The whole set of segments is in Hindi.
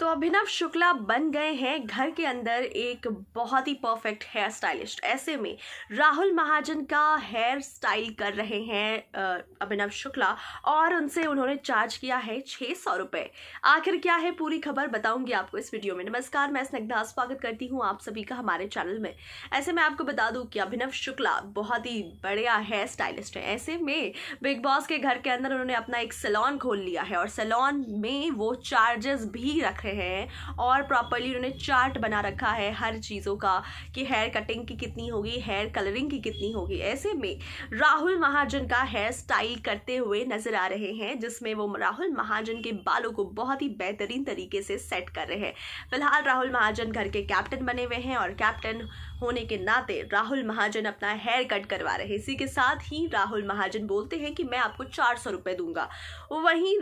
तो अभिनव शुक्ला बन गए हैं घर के अंदर एक बहुत ही परफेक्ट हेयर स्टाइलिस्ट ऐसे में राहुल महाजन का हेयर स्टाइल कर रहे हैं अभिनव शुक्ला और उनसे उन्होंने चार्ज किया है छः सौ रुपये आखिर क्या है पूरी खबर बताऊंगी आपको इस वीडियो में नमस्कार मैं स्नग्धा स्वागत करती हूँ आप सभी का हमारे चैनल में ऐसे में आपको बता दूँ कि अभिनव शुक्ला बहुत ही बढ़िया हेयर स्टाइलिस्ट है ऐसे में बिग बॉस के घर के अंदर उन्होंने अपना एक सैलॉन खोल लिया है और सैलॉन में वो चार्जेस भी रख रहे रखे हैं और प्रॉपरली उन्होंने चार्ट बना रखा है हर चीज़ों का कि हेयर कटिंग की कितनी होगी हेयर कलरिंग की कितनी होगी ऐसे में राहुल महाजन का हेयर स्टाइल करते हुए नजर आ रहे हैं जिसमें वो राहुल महाजन के बालों को बहुत ही बेहतरीन तरीके से सेट कर रहे हैं फिलहाल राहुल महाजन घर के कैप्टन बने हुए हैं और कैप्टन होने के नाते राहुल महाजन अपना हेयर कट करवा रहे हैं इसी के साथ ही राहुल महाजन बोलते हैं कि मैं आपको चार सौ रुपये दूंगा वहीं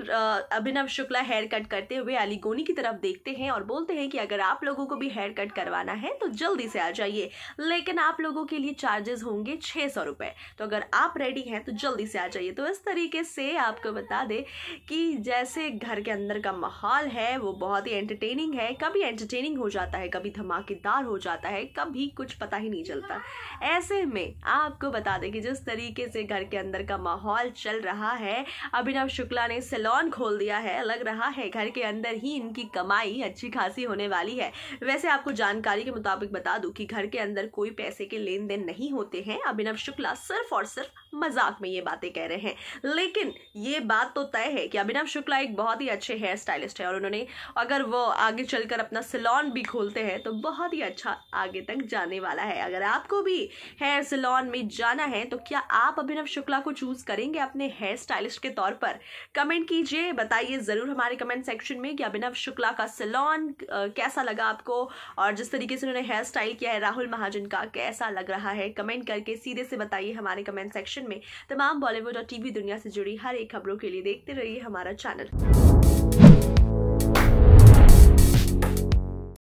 अभिनव शुक्ला हेयर कट करते हुए अलीगोनी की तरफ देखते हैं और बोलते हैं कि अगर आप लोगों को भी हेयर कट करवाना है तो जल्दी से आ जाइए लेकिन आप लोगों के लिए चार्जेस होंगे छः सौ रुपये तो अगर आप रेडी हैं तो जल्दी से आ जाइए तो इस तरीके से आपको बता दें कि जैसे घर के अंदर का माहौल है वो बहुत ही एंटरटेनिंग है कभी एंटरटेनिंग हो जाता है कभी धमाकेदार हो जाता है कभी कुछ पता ही नहीं चलता ऐसे में आपको बता दें कि जिस तरीके से घर के अंदर का माहौल चल रहा है अभिनव शुक्ला ने सेलॉन खोल दिया है लग रहा है घर के अंदर ही इनकी कम कमाई अच्छी खासी होने वाली है वैसे आपको जानकारी के मुताबिक बता दूं कि घर के अंदर कोई पैसे के लेन देन नहीं होते हैं अभिनव शुक्ला सिर्फ और सिर्फ मजाक में ये बातें कह रहे हैं लेकिन ये बात तो तय है कि अभिनव शुक्ला एक बहुत ही अच्छे हेयर स्टाइलिस्ट है और उन्होंने अगर वो आगे चलकर अपना सिलोन भी खोलते हैं तो बहुत ही अच्छा आगे तक जाने वाला है अगर आपको भी हेयर सिलोन में जाना है तो क्या आप अभिनव शुक्ला को चूज करेंगे अपने हेयर स्टाइलिस्ट के तौर पर कमेंट कीजिए बताइए जरूर हमारे कमेंट सेक्शन में कि अभिनव शुक्ला का सलोन कैसा लगा आपको और जिस तरीके से उन्होंने हेयर स्टाइल किया है राहुल महाजन का कैसा लग रहा है कमेंट करके सीधे से बताइए हमारे कमेंट सेक्शन में तमाम बॉलीवुड और टीवी दुनिया से जुड़ी हर एक खबरों के लिए देखते रहिए हमारा चैनल